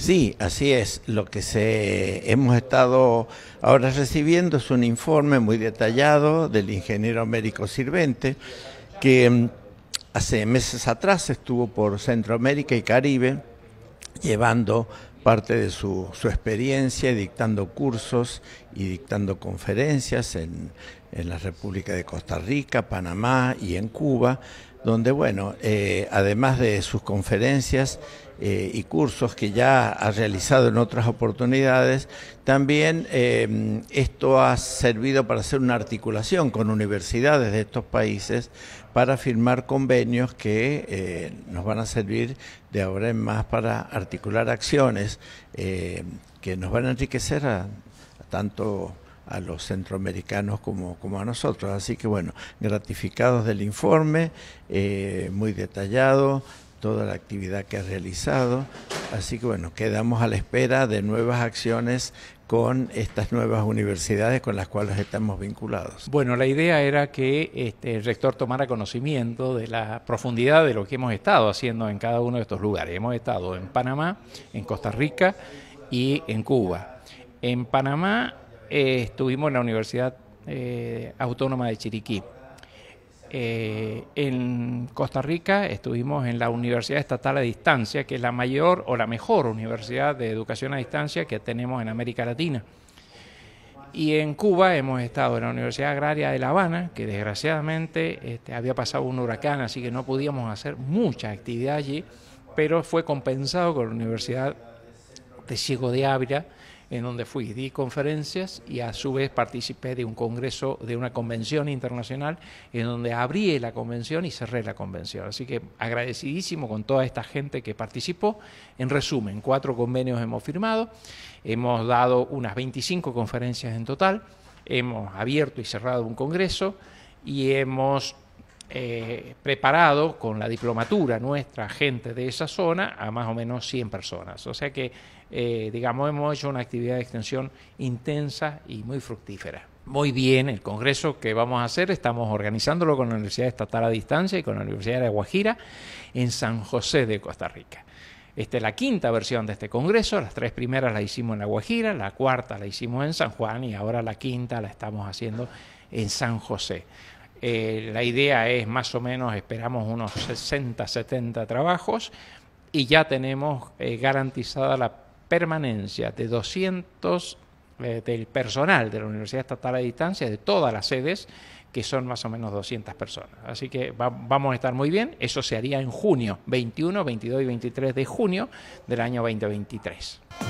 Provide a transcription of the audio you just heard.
Sí, así es. Lo que se hemos estado ahora recibiendo es un informe muy detallado del ingeniero Américo Sirvente, que mm, hace meses atrás estuvo por Centroamérica y Caribe llevando parte de su, su experiencia dictando cursos y dictando conferencias en, en la República de Costa Rica, Panamá y en Cuba, donde, bueno, eh, además de sus conferencias eh, y cursos que ya ha realizado en otras oportunidades, también em, esto ha servido para hacer una articulación con universidades de estos países para firmar convenios que eh, nos van a servir de ahora en más para articular acciones que nos van a enriquecer a tanto a los centroamericanos como, como a nosotros. Así que bueno, gratificados del informe, eh, muy detallado, toda la actividad que ha realizado. Así que bueno, quedamos a la espera de nuevas acciones con estas nuevas universidades con las cuales estamos vinculados. Bueno, la idea era que este, el rector tomara conocimiento de la profundidad de lo que hemos estado haciendo en cada uno de estos lugares. Hemos estado en Panamá, en Costa Rica y en Cuba. En Panamá eh, estuvimos en la Universidad eh, Autónoma de Chiriquí. Eh, en Costa Rica estuvimos en la Universidad Estatal a Distancia, que es la mayor o la mejor universidad de educación a distancia que tenemos en América Latina. Y en Cuba hemos estado en la Universidad Agraria de La Habana, que desgraciadamente este, había pasado un huracán, así que no podíamos hacer mucha actividad allí, pero fue compensado con la Universidad de Ciego de Ávila, en donde fui, di conferencias y a su vez participé de un congreso, de una convención internacional, en donde abrí la convención y cerré la convención. Así que agradecidísimo con toda esta gente que participó. En resumen, cuatro convenios hemos firmado, hemos dado unas 25 conferencias en total, hemos abierto y cerrado un congreso y hemos eh, preparado con la diplomatura nuestra, gente de esa zona, a más o menos 100 personas. O sea que, eh, digamos, hemos hecho una actividad de extensión intensa y muy fructífera. Muy bien, el congreso que vamos a hacer, estamos organizándolo con la Universidad Estatal a Distancia y con la Universidad de Guajira en San José de Costa Rica. Esta es la quinta versión de este congreso, las tres primeras la hicimos en La Guajira, la cuarta la hicimos en San Juan y ahora la quinta la estamos haciendo en San José. Eh, la idea es más o menos, esperamos unos 60, 70 trabajos y ya tenemos eh, garantizada la permanencia de 200 eh, del personal de la Universidad Estatal a Distancia, de todas las sedes, que son más o menos 200 personas. Así que vamos a estar muy bien. Eso se haría en junio, 21, 22 y 23 de junio del año 2023.